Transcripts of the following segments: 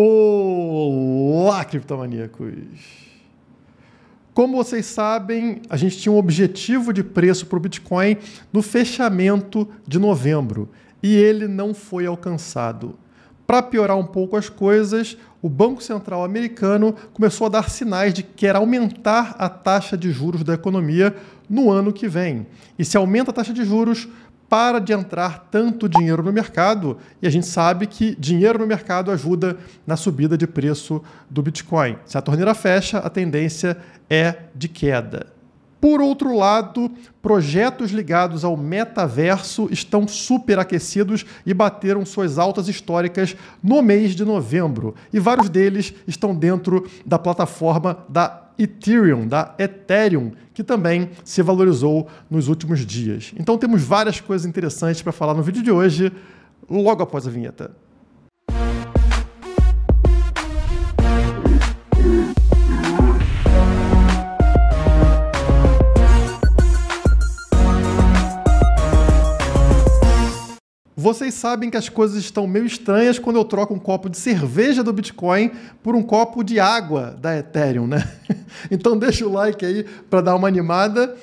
Olá, criptomaníacos! Como vocês sabem, a gente tinha um objetivo de preço para o Bitcoin no fechamento de novembro e ele não foi alcançado. Para piorar um pouco as coisas, o Banco Central americano começou a dar sinais de que quer aumentar a taxa de juros da economia no ano que vem. E se aumenta a taxa de juros, para de entrar tanto dinheiro no mercado, e a gente sabe que dinheiro no mercado ajuda na subida de preço do Bitcoin. Se a torneira fecha, a tendência é de queda. Por outro lado, projetos ligados ao metaverso estão superaquecidos e bateram suas altas históricas no mês de novembro. E vários deles estão dentro da plataforma da Ethereum, da Ethereum, que também se valorizou nos últimos dias. Então temos várias coisas interessantes para falar no vídeo de hoje, logo após a vinheta. Vocês sabem que as coisas estão meio estranhas quando eu troco um copo de cerveja do Bitcoin por um copo de água da Ethereum, né? Então deixa o like aí para dar uma animada.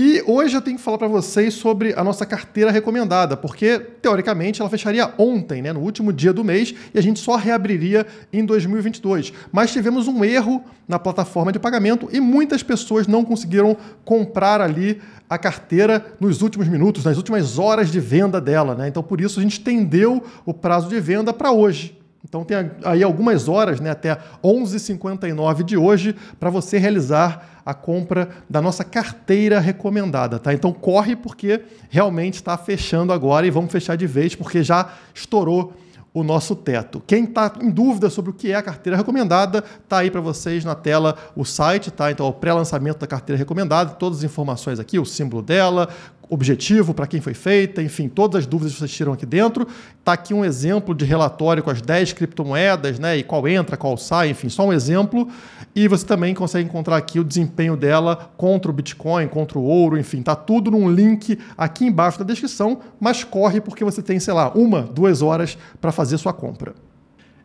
E hoje eu tenho que falar para vocês sobre a nossa carteira recomendada, porque teoricamente ela fecharia ontem, né, no último dia do mês, e a gente só reabriria em 2022. Mas tivemos um erro na plataforma de pagamento e muitas pessoas não conseguiram comprar ali a carteira nos últimos minutos, nas últimas horas de venda dela, né? Então por isso a gente estendeu o prazo de venda para hoje. Então tem aí algumas horas, né, até 11h59 de hoje, para você realizar a compra da nossa carteira recomendada, tá? Então corre porque realmente está fechando agora e vamos fechar de vez porque já estourou o nosso teto. Quem está em dúvida sobre o que é a carteira recomendada, está aí para vocês na tela o site, tá? Então, é o pré-lançamento da carteira recomendada, todas as informações aqui, o símbolo dela, objetivo, para quem foi feita, enfim, todas as dúvidas que vocês tiram aqui dentro. Está aqui um exemplo de relatório com as 10 criptomoedas, né? E qual entra, qual sai, enfim, só um exemplo. E você também consegue encontrar aqui o desempenho dela contra o Bitcoin, contra o ouro, enfim, tá tudo num link aqui embaixo da descrição, mas corre porque você tem, sei lá, uma, duas horas para fazer sua compra.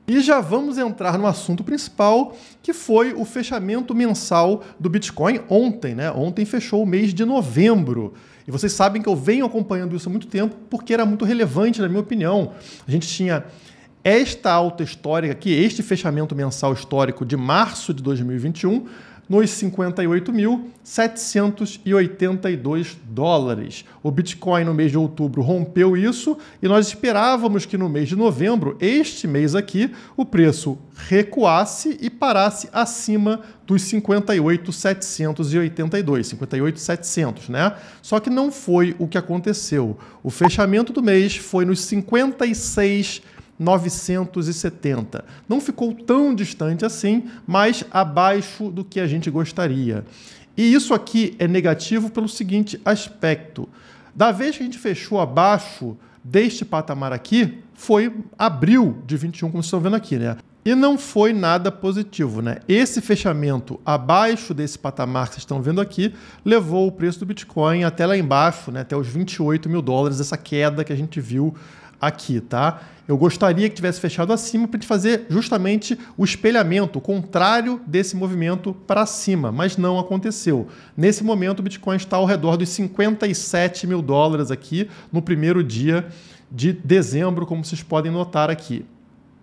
E já vamos entrar no assunto principal, que foi o fechamento mensal do Bitcoin ontem, né? Ontem fechou o mês de novembro. E vocês sabem que eu venho acompanhando isso há muito tempo, porque era muito relevante, na minha opinião. A gente tinha esta alta histórica aqui, este fechamento mensal histórico de março de 2021 nos 58.782 dólares. O Bitcoin no mês de outubro rompeu isso e nós esperávamos que no mês de novembro, este mês aqui, o preço recuasse e parasse acima dos 58,782, 58,700, né? Só que não foi o que aconteceu. O fechamento do mês foi nos 56 970. Não ficou tão distante assim, mas abaixo do que a gente gostaria. E isso aqui é negativo pelo seguinte aspecto: da vez que a gente fechou abaixo deste patamar aqui, foi abril de 21, como vocês estão vendo aqui, né? E não foi nada positivo, né? Esse fechamento abaixo desse patamar que vocês estão vendo aqui levou o preço do Bitcoin até lá embaixo, né? Até os 28 mil dólares, essa queda que a gente viu aqui, tá? Eu gostaria que tivesse fechado acima para fazer justamente o espelhamento o contrário desse movimento para cima, mas não aconteceu. Nesse momento, o Bitcoin está ao redor dos 57 mil dólares aqui no primeiro dia de dezembro, como vocês podem notar aqui.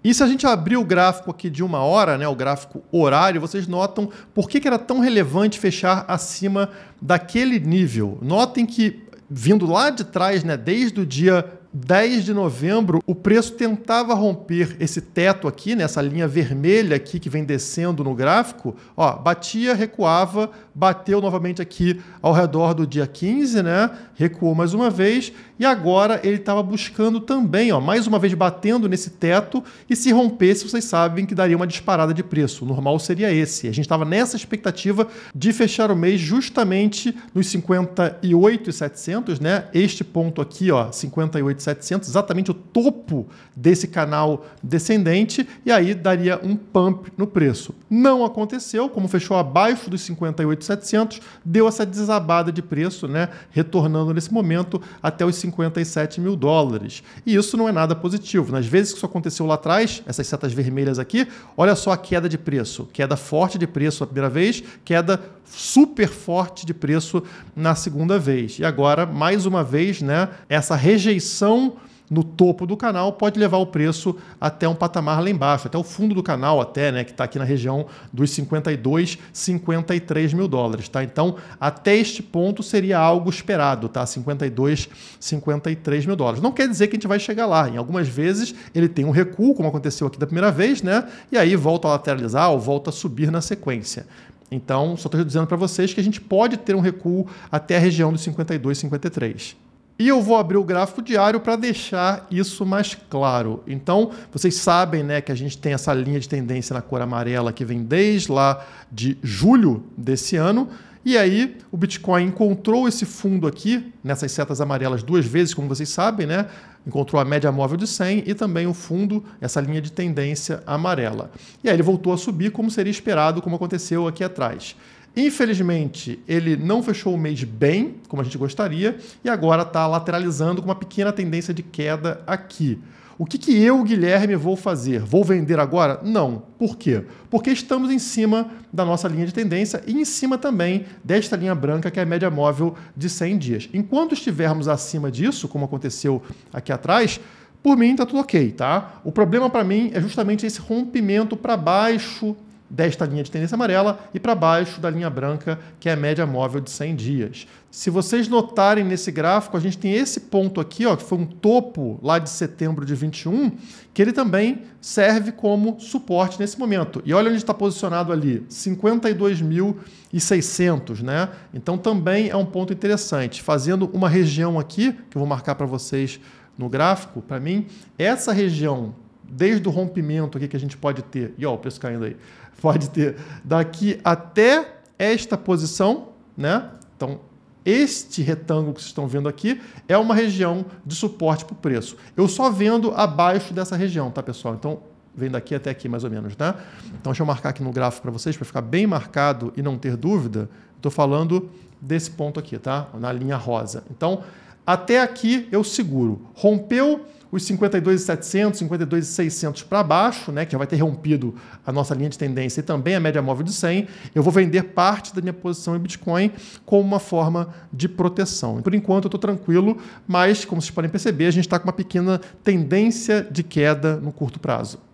E se a gente abrir o gráfico aqui de uma hora, né, o gráfico horário, vocês notam por que, que era tão relevante fechar acima daquele nível. Notem que vindo lá de trás, né, desde o dia 10 de novembro, o preço tentava romper esse teto aqui, nessa né, linha vermelha aqui que vem descendo no gráfico, ó, batia, recuava, bateu novamente aqui ao redor do dia 15, né? Recuou mais uma vez e agora ele estava buscando também, ó, mais uma vez batendo nesse teto e se rompesse, vocês sabem que daria uma disparada de preço. O normal seria esse. A gente estava nessa expectativa de fechar o mês justamente nos 58,700, né? Este ponto aqui, ó, 58,700, exatamente o topo desse canal descendente e aí daria um pump no preço. Não aconteceu, como fechou abaixo dos 58 700, deu essa desabada de preço, né, retornando nesse momento até os 57 mil dólares. E isso não é nada positivo. Nas né? vezes que isso aconteceu lá atrás, essas setas vermelhas aqui, olha só a queda de preço. Queda forte de preço a primeira vez, queda super forte de preço na segunda vez. E agora, mais uma vez, né, essa rejeição no topo do canal pode levar o preço até um patamar lá embaixo, até o fundo do canal até, né, que está aqui na região dos 52, 53 mil dólares, tá? Então, até este ponto seria algo esperado, tá? 52, 53 mil dólares. Não quer dizer que a gente vai chegar lá. Em algumas vezes ele tem um recuo, como aconteceu aqui da primeira vez, né? E aí volta a lateralizar ou volta a subir na sequência. Então, só estou dizendo para vocês que a gente pode ter um recuo até a região dos 52, 53. E eu vou abrir o gráfico diário para deixar isso mais claro. Então, vocês sabem né, que a gente tem essa linha de tendência na cor amarela que vem desde lá de julho desse ano. E aí, o Bitcoin encontrou esse fundo aqui, nessas setas amarelas duas vezes, como vocês sabem, né? Encontrou a média móvel de 100 e também o fundo, essa linha de tendência amarela. E aí ele voltou a subir, como seria esperado, como aconteceu aqui atrás. Infelizmente, ele não fechou o mês bem, como a gente gostaria, e agora está lateralizando com uma pequena tendência de queda aqui. O que, que eu, Guilherme, vou fazer? Vou vender agora? Não. Por quê? Porque estamos em cima da nossa linha de tendência e em cima também desta linha branca, que é a média móvel de 100 dias. Enquanto estivermos acima disso, como aconteceu aqui atrás, por mim está tudo ok, tá? O problema para mim é justamente esse rompimento para baixo desta linha de tendência amarela e para baixo da linha branca, que é a média móvel de 100 dias. Se vocês notarem nesse gráfico, a gente tem esse ponto aqui, ó, que foi um topo lá de setembro de 21, que ele também serve como suporte nesse momento. E olha onde está posicionado ali, 52.600, né? Então também é um ponto interessante, fazendo uma região aqui, que eu vou marcar para vocês no gráfico, para mim, essa região desde o rompimento aqui que a gente pode ter, e ó, o preço caindo aí, pode ter daqui até esta posição, né? Então, este retângulo que vocês estão vendo aqui é uma região de suporte para o preço. Eu só vendo abaixo dessa região, tá, pessoal? Então, vem daqui até aqui, mais ou menos, né? Então, deixa eu marcar aqui no gráfico para vocês, para ficar bem marcado e não ter dúvida. Estou falando desse ponto aqui, tá? Na linha rosa. Então, até aqui eu seguro. Rompeu os 52,700, 52,600 para baixo, né, que vai ter rompido a nossa linha de tendência e também a média móvel de 100, eu vou vender parte da minha posição em Bitcoin como uma forma de proteção. Por enquanto eu estou tranquilo, mas como vocês podem perceber, a gente está com uma pequena tendência de queda no curto prazo.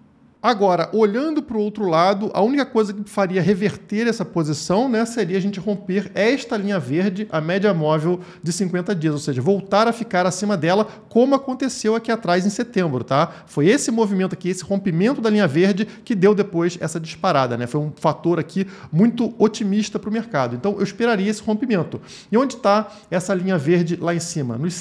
Agora, olhando para o outro lado, a única coisa que faria reverter essa posição né, seria a gente romper esta linha verde, a média móvel de 50 dias, ou seja, voltar a ficar acima dela, como aconteceu aqui atrás em setembro, tá? Foi esse movimento aqui, esse rompimento da linha verde que deu depois essa disparada, né? Foi um fator aqui muito otimista para o mercado. Então, eu esperaria esse rompimento. E onde está essa linha verde lá em cima? Nos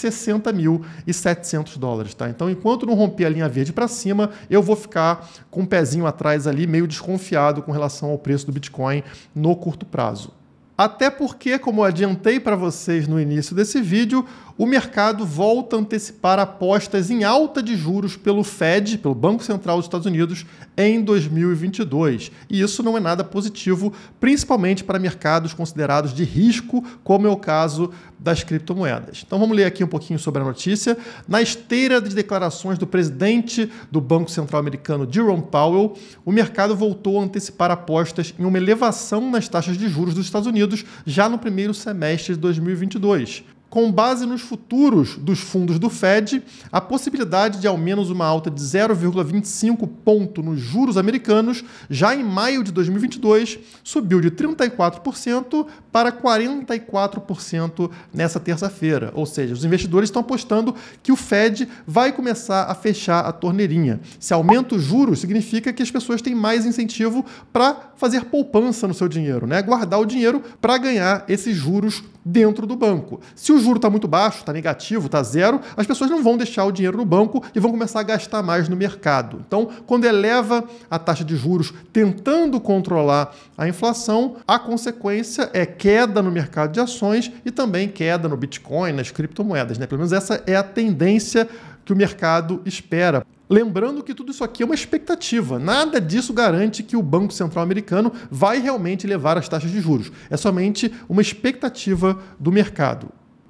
mil e 700 dólares, tá? Então, enquanto não romper a linha verde para cima, eu vou ficar com um pezinho atrás ali, meio desconfiado com relação ao preço do Bitcoin no curto prazo. Até porque, como adiantei para vocês no início desse vídeo, o mercado volta a antecipar apostas em alta de juros pelo Fed, pelo Banco Central dos Estados Unidos, em 2022. E isso não é nada positivo, principalmente para mercados considerados de risco, como é o caso das criptomoedas. Então vamos ler aqui um pouquinho sobre a notícia. Na esteira de declarações do presidente do Banco Central americano, Jerome Powell, o mercado voltou a antecipar apostas em uma elevação nas taxas de juros dos Estados Unidos já no primeiro semestre de 2022 com base nos futuros dos fundos do Fed, a possibilidade de ao menos uma alta de 0,25 ponto nos juros americanos já em maio de 2022 subiu de 34% para 44% nessa terça-feira. Ou seja, os investidores estão apostando que o Fed vai começar a fechar a torneirinha. Se aumenta os juros, significa que as pessoas têm mais incentivo para fazer poupança no seu dinheiro, né? Guardar o dinheiro para ganhar esses juros dentro do banco. Se o juro está muito baixo, está negativo, está zero, as pessoas não vão deixar o dinheiro no banco e vão começar a gastar mais no mercado. Então, quando eleva a taxa de juros tentando controlar a inflação, a consequência é que queda no mercado de ações e também queda no Bitcoin, nas criptomoedas. Né? Pelo menos essa é a tendência que o mercado espera. Lembrando que tudo isso aqui é uma expectativa. Nada disso garante que o Banco Central americano vai realmente levar as taxas de juros. É somente uma expectativa do mercado.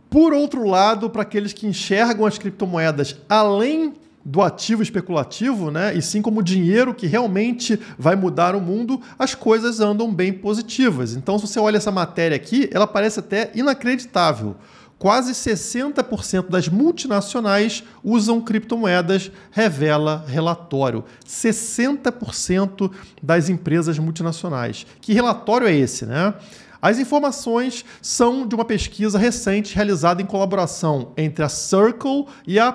Por outro lado, para aqueles que enxergam as criptomoedas além do ativo especulativo, né? E sim como dinheiro que realmente vai mudar o mundo, as coisas andam bem positivas. Então, se você olha essa matéria aqui, ela parece até inacreditável. Quase 60% das multinacionais usam criptomoedas, revela relatório. 60% das empresas multinacionais. Que relatório é esse, né? As informações são de uma pesquisa recente realizada em colaboração entre a Circle e a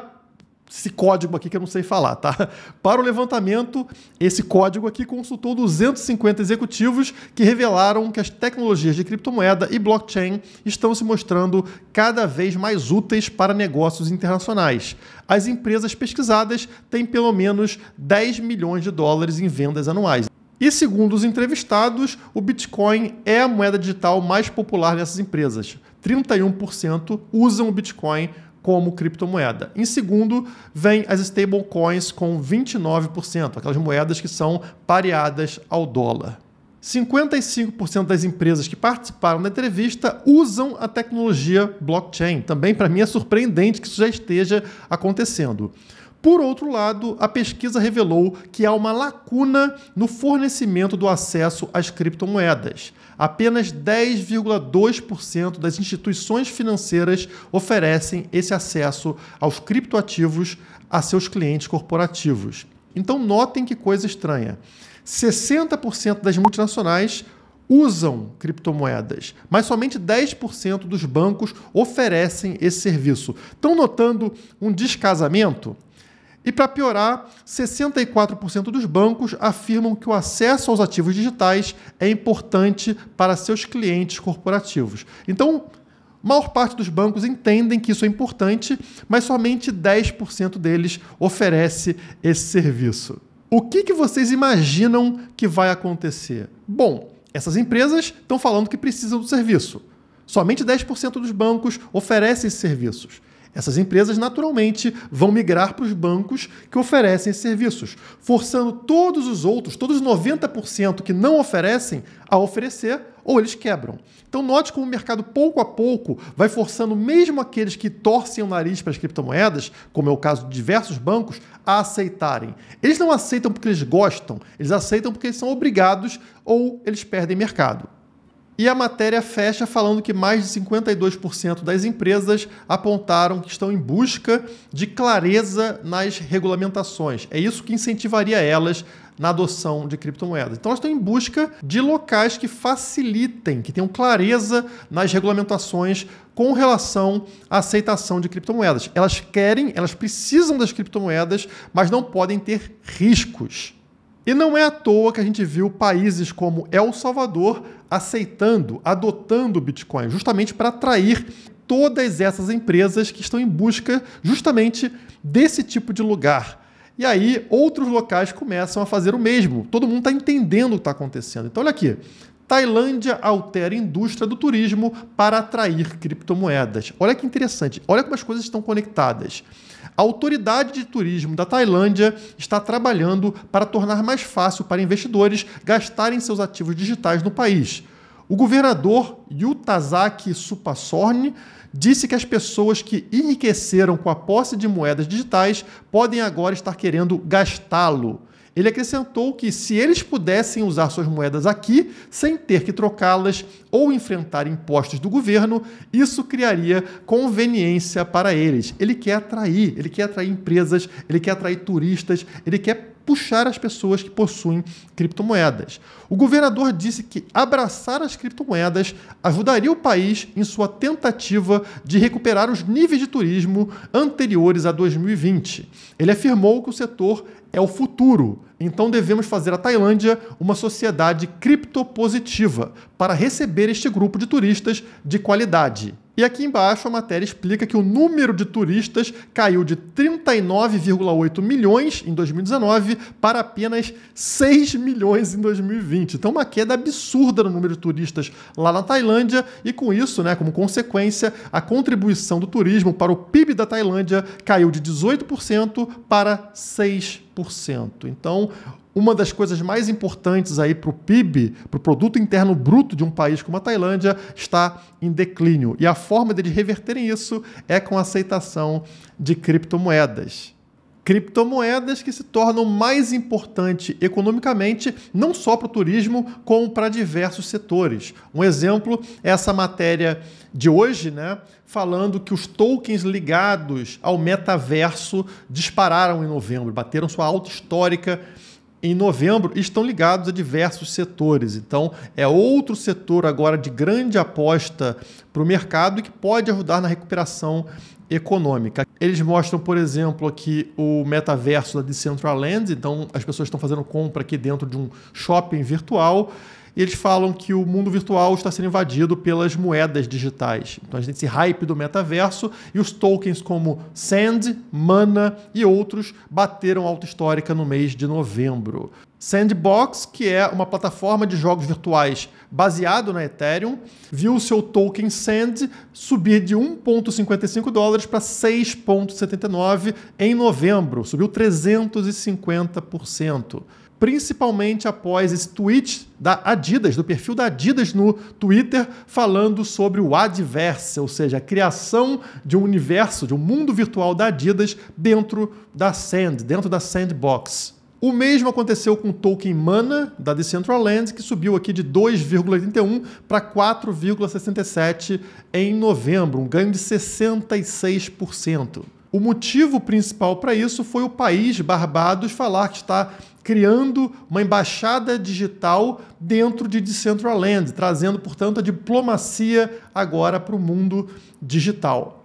esse código aqui que eu não sei falar, tá? Para o levantamento, esse código aqui consultou 250 executivos que revelaram que as tecnologias de criptomoeda e blockchain estão se mostrando cada vez mais úteis para negócios internacionais. As empresas pesquisadas têm pelo menos 10 milhões de dólares em vendas anuais. E segundo os entrevistados, o Bitcoin é a moeda digital mais popular nessas empresas. 31% usam o Bitcoin como criptomoeda. Em segundo, vem as stablecoins com 29%, aquelas moedas que são pareadas ao dólar. 55% das empresas que participaram da entrevista usam a tecnologia blockchain. Também para mim é surpreendente que isso já esteja acontecendo. Por outro lado, a pesquisa revelou que há uma lacuna no fornecimento do acesso às criptomoedas. Apenas 10,2% das instituições financeiras oferecem esse acesso aos criptoativos a seus clientes corporativos. Então, notem que coisa estranha: 60% das multinacionais usam criptomoedas, mas somente 10% dos bancos oferecem esse serviço. Estão notando um descasamento? E para piorar, 64% dos bancos afirmam que o acesso aos ativos digitais é importante para seus clientes corporativos. Então, a maior parte dos bancos entendem que isso é importante, mas somente 10% deles oferece esse serviço. O que, que vocês imaginam que vai acontecer? Bom, essas empresas estão falando que precisam do serviço. Somente 10% dos bancos oferecem serviços. Essas empresas naturalmente vão migrar para os bancos que oferecem serviços, forçando todos os outros, todos os 90% que não oferecem, a oferecer ou eles quebram. Então note como o mercado pouco a pouco vai forçando mesmo aqueles que torcem o nariz para as criptomoedas, como é o caso de diversos bancos, a aceitarem. Eles não aceitam porque eles gostam, eles aceitam porque eles são obrigados ou eles perdem mercado. E a matéria fecha falando que mais de 52% das empresas apontaram que estão em busca de clareza nas regulamentações. É isso que incentivaria elas na adoção de criptomoedas. Então, elas estão em busca de locais que facilitem, que tenham clareza nas regulamentações com relação à aceitação de criptomoedas. Elas querem, elas precisam das criptomoedas, mas não podem ter riscos. E não é à toa que a gente viu países como El Salvador aceitando, adotando o Bitcoin, justamente para atrair todas essas empresas que estão em busca justamente desse tipo de lugar. E aí outros locais começam a fazer o mesmo. Todo mundo está entendendo o que está acontecendo. Então olha aqui. Tailândia altera a indústria do turismo para atrair criptomoedas. Olha que interessante, olha como as coisas estão conectadas. A autoridade de turismo da Tailândia está trabalhando para tornar mais fácil para investidores gastarem seus ativos digitais no país. O governador Yutazaki Supasorn disse que as pessoas que enriqueceram com a posse de moedas digitais podem agora estar querendo gastá-lo. Ele acrescentou que se eles pudessem usar suas moedas aqui sem ter que trocá-las ou enfrentar impostos do governo, isso criaria conveniência para eles. Ele quer atrair, ele quer atrair empresas, ele quer atrair turistas, ele quer puxar as pessoas que possuem criptomoedas. O governador disse que abraçar as criptomoedas ajudaria o país em sua tentativa de recuperar os níveis de turismo anteriores a 2020. Ele afirmou que o setor é o futuro. Então devemos fazer a Tailândia uma sociedade criptopositiva para receber este grupo de turistas de qualidade. E aqui embaixo a matéria explica que o número de turistas caiu de 39,8 milhões em 2019 para apenas 6 milhões em 2020. Então uma queda absurda no número de turistas lá na Tailândia e com isso, né, como consequência, a contribuição do turismo para o PIB da Tailândia caiu de 18% para 6%. Então, uma das coisas mais importantes aí para o PIB, para o produto interno bruto de um país como a Tailândia, está em declínio. E a forma de reverterem isso é com a aceitação de criptomoedas criptomoedas que se tornam mais importante economicamente, não só para o turismo, como para diversos setores. Um exemplo é essa matéria de hoje, né, falando que os tokens ligados ao metaverso dispararam em novembro, bateram sua alta histórica em novembro estão ligados a diversos setores. Então, é outro setor agora de grande aposta para o mercado e que pode ajudar na recuperação econômica. Eles mostram, por exemplo, aqui o metaverso da Decentraland, então as pessoas estão fazendo compra aqui dentro de um shopping virtual. E eles falam que o mundo virtual está sendo invadido pelas moedas digitais. Então a gente tem esse hype do metaverso e os tokens como Sand, Mana e outros bateram alta histórica no mês de novembro. Sandbox, que é uma plataforma de jogos virtuais baseado na Ethereum, viu seu token Sand subir de 1,55 dólares para 6,79 em novembro, subiu 350% principalmente após esse tweet da Adidas, do perfil da Adidas no Twitter, falando sobre o Adverse, ou seja, a criação de um universo, de um mundo virtual da Adidas dentro da Sand, dentro da Sandbox. O mesmo aconteceu com o token Mana da Decentraland, que subiu aqui de 2,81 para 4,67 em novembro, um ganho de 66%. O motivo principal para isso foi o país, Barbados, falar que está criando uma embaixada digital dentro de Decentraland, trazendo, portanto, a diplomacia agora para o mundo digital.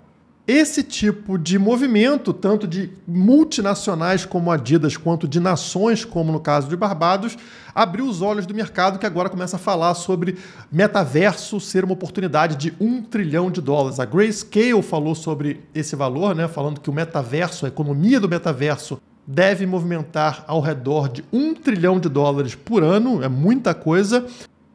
Esse tipo de movimento, tanto de multinacionais como Adidas, quanto de nações, como no caso de Barbados, abriu os olhos do mercado que agora começa a falar sobre metaverso ser uma oportunidade de um trilhão de dólares. A Grayscale falou sobre esse valor, né, falando que o metaverso, a economia do metaverso, deve movimentar ao redor de um trilhão de dólares por ano, é muita coisa.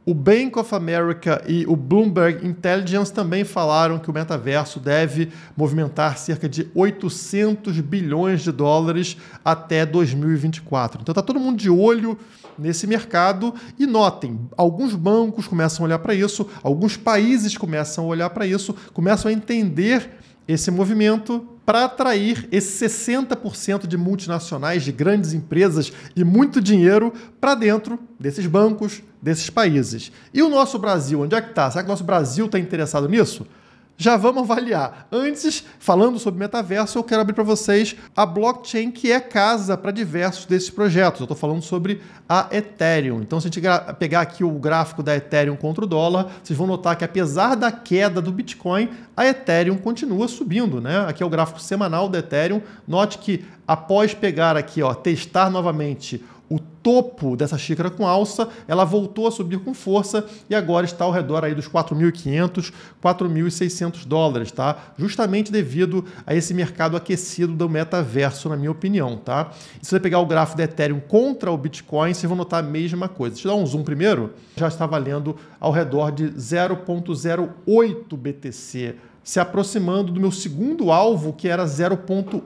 O Bank of America e o Bloomberg Intelligence também falaram que o metaverso deve movimentar cerca de 800 bilhões de dólares até 2024. Então tá todo mundo de olho nesse mercado e notem, alguns bancos começam a olhar para isso, alguns países começam a olhar para isso, começam a entender esse movimento para atrair esses 60% de multinacionais, de grandes empresas e muito dinheiro para dentro desses bancos, desses países. E o nosso Brasil, onde é que está? Será que o nosso Brasil está interessado nisso? já vamos avaliar. Antes, falando sobre metaverso, eu quero abrir para vocês a blockchain que é casa para diversos desses projetos. Eu estou falando sobre a Ethereum. Então, se a gente pegar aqui o gráfico da Ethereum contra o dólar, vocês vão notar que apesar da queda do Bitcoin, a Ethereum continua subindo. Né? Aqui é o gráfico semanal da Ethereum. Note que após pegar aqui, ó, testar novamente o topo dessa xícara com alça, ela voltou a subir com força e agora está ao redor aí dos 4.500, 4.600 dólares, tá? Justamente devido a esse mercado aquecido do metaverso, na minha opinião, tá? E se você pegar o gráfico da Ethereum contra o Bitcoin, você vai notar a mesma coisa. Deixa eu dar um zoom primeiro. Já está valendo ao redor de 0.08 BTC se aproximando do meu segundo alvo, que era 0.1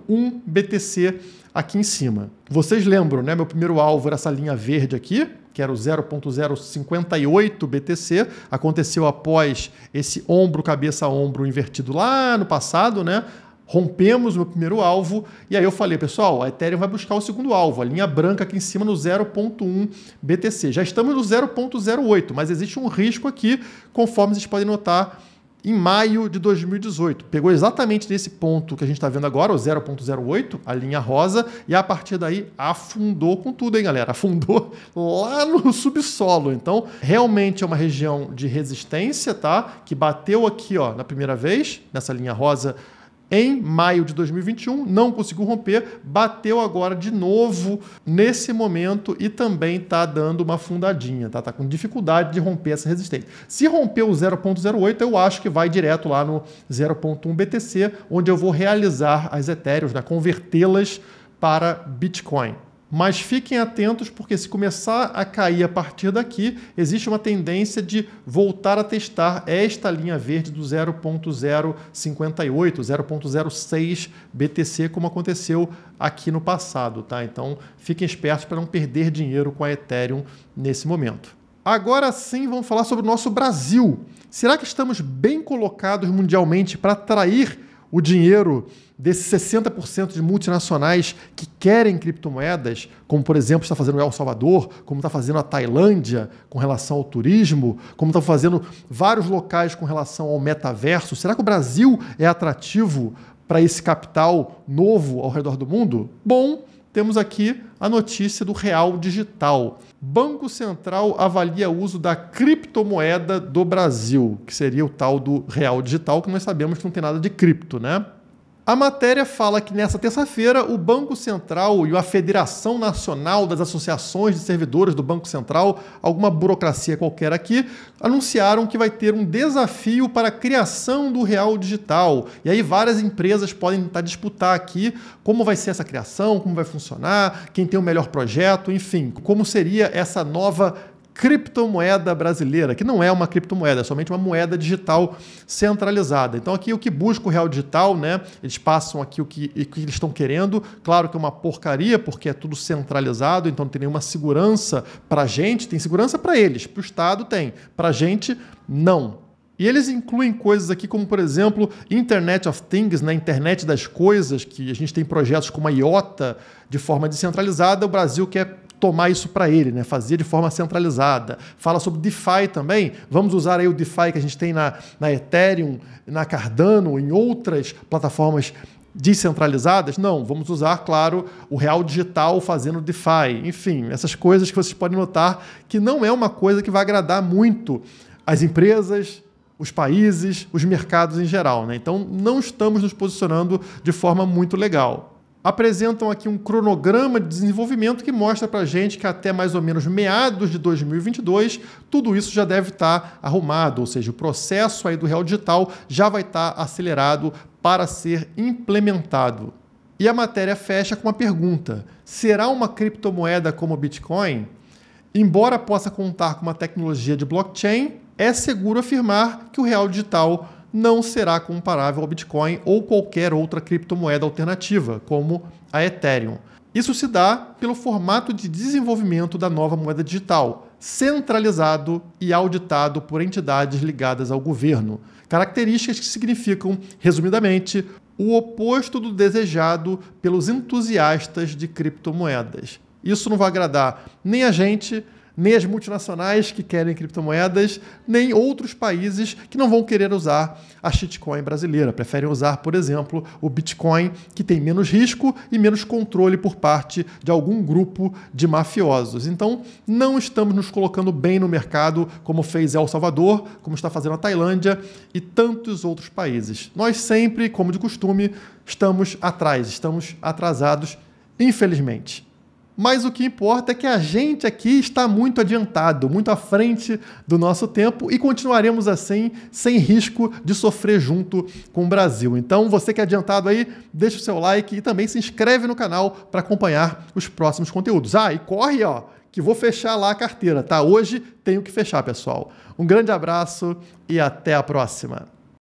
BTC aqui em cima. Vocês lembram, né? Meu primeiro alvo era essa linha verde aqui, que era o 0.058 BTC, aconteceu após esse ombro cabeça ombro invertido lá no passado, né? Rompemos o primeiro alvo e aí eu falei, pessoal, a Ethereum vai buscar o segundo alvo, a linha branca aqui em cima no 0.1 BTC. Já estamos no 0.08, mas existe um risco aqui, conforme vocês podem notar em maio de 2018. Pegou exatamente nesse ponto que a gente está vendo agora, o 0.08, a linha rosa, e a partir daí afundou com tudo, hein, galera? Afundou lá no subsolo. Então, realmente é uma região de resistência, tá? Que bateu aqui, ó, na primeira vez, nessa linha rosa em maio de 2021, não conseguiu romper, bateu agora de novo nesse momento e também está dando uma fundadinha, está Tá com dificuldade de romper essa resistência. Se romper o 0.08, eu acho que vai direto lá no 0.1 BTC, onde eu vou realizar as Ethereum, né? convertê-las para Bitcoin mas fiquem atentos porque se começar a cair a partir daqui, existe uma tendência de voltar a testar esta linha verde do 0.058, 0.06 BTC, como aconteceu aqui no passado, tá? Então, fiquem espertos para não perder dinheiro com a Ethereum nesse momento. Agora sim, vamos falar sobre o nosso Brasil. Será que estamos bem colocados mundialmente para atrair o dinheiro desses 60% de multinacionais que querem criptomoedas, como por exemplo está fazendo o El Salvador, como está fazendo a Tailândia com relação ao turismo, como está fazendo vários locais com relação ao metaverso, será que o Brasil é atrativo para esse capital novo ao redor do mundo? Bom, temos aqui a notícia do Real Digital. Banco Central avalia o uso da criptomoeda do Brasil, que seria o tal do Real Digital, que nós sabemos que não tem nada de cripto, né? A matéria fala que nessa terça-feira o Banco Central e a Federação Nacional das Associações de Servidores do Banco Central, alguma burocracia qualquer aqui, anunciaram que vai ter um desafio para a criação do real digital. E aí várias empresas podem estar disputar aqui como vai ser essa criação, como vai funcionar, quem tem o melhor projeto, enfim, como seria essa nova criptomoeda brasileira, que não é uma criptomoeda, é somente uma moeda digital centralizada. Então aqui o que busca o real digital, né? Eles passam aqui o que, o que eles estão querendo. Claro que é uma porcaria, porque é tudo centralizado, então não tem nenhuma segurança para a gente, tem segurança para eles, para o Estado tem, para a gente não. E eles incluem coisas aqui como, por exemplo, Internet of Things, na né? internet das coisas, que a gente tem projetos como a IOTA de forma descentralizada, o Brasil quer tomar isso para ele, né? fazer de forma centralizada. Fala sobre DeFi também, vamos usar aí o DeFi que a gente tem na, na Ethereum, na Cardano, em outras plataformas descentralizadas? Não, vamos usar, claro, o real digital fazendo DeFi. Enfim, essas coisas que vocês podem notar que não é uma coisa que vai agradar muito as empresas, os países, os mercados em geral. Né? Então, não estamos nos posicionando de forma muito legal apresentam aqui um cronograma de desenvolvimento que mostra para gente que até mais ou menos meados de 2022 tudo isso já deve estar tá arrumado, ou seja, o processo aí do Real Digital já vai estar tá acelerado para ser implementado. E a matéria fecha com uma pergunta: será uma criptomoeda como o Bitcoin? Embora possa contar com uma tecnologia de blockchain, é seguro afirmar que o real digital não será comparável ao Bitcoin ou qualquer outra criptomoeda alternativa, como a Ethereum. Isso se dá pelo formato de desenvolvimento da nova moeda digital, centralizado e auditado por entidades ligadas ao governo. Características que significam, resumidamente, o oposto do desejado pelos entusiastas de criptomoedas. Isso não vai agradar nem a gente, nem as multinacionais que querem criptomoedas, nem outros países que não vão querer usar a shitcoin brasileira. Preferem usar, por exemplo, o Bitcoin, que tem menos risco e menos controle por parte de algum grupo de mafiosos. Então, não estamos nos colocando bem no mercado como fez El Salvador, como está fazendo a Tailândia e tantos outros países. Nós sempre, como de costume, estamos atrás, estamos atrasados, infelizmente. Mas o que importa é que a gente aqui está muito adiantado, muito à frente do nosso tempo e continuaremos assim, sem risco de sofrer junto com o Brasil. Então, você que é adiantado aí, deixa o seu like e também se inscreve no canal para acompanhar os próximos conteúdos. Ah, e corre, ó, que vou fechar lá a carteira, tá? Hoje tenho que fechar, pessoal. Um grande abraço e até a próxima.